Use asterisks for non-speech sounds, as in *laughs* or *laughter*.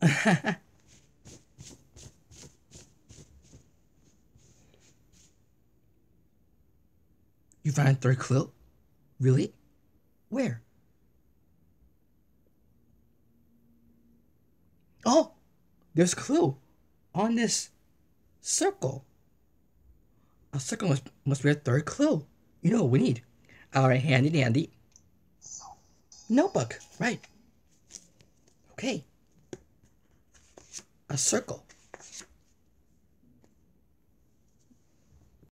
*laughs* you found third quilt? Really? Where? Oh, there's clue on this circle. A circle must, must be a third clue. You know what we need. Our handy dandy notebook, right? Okay a circle.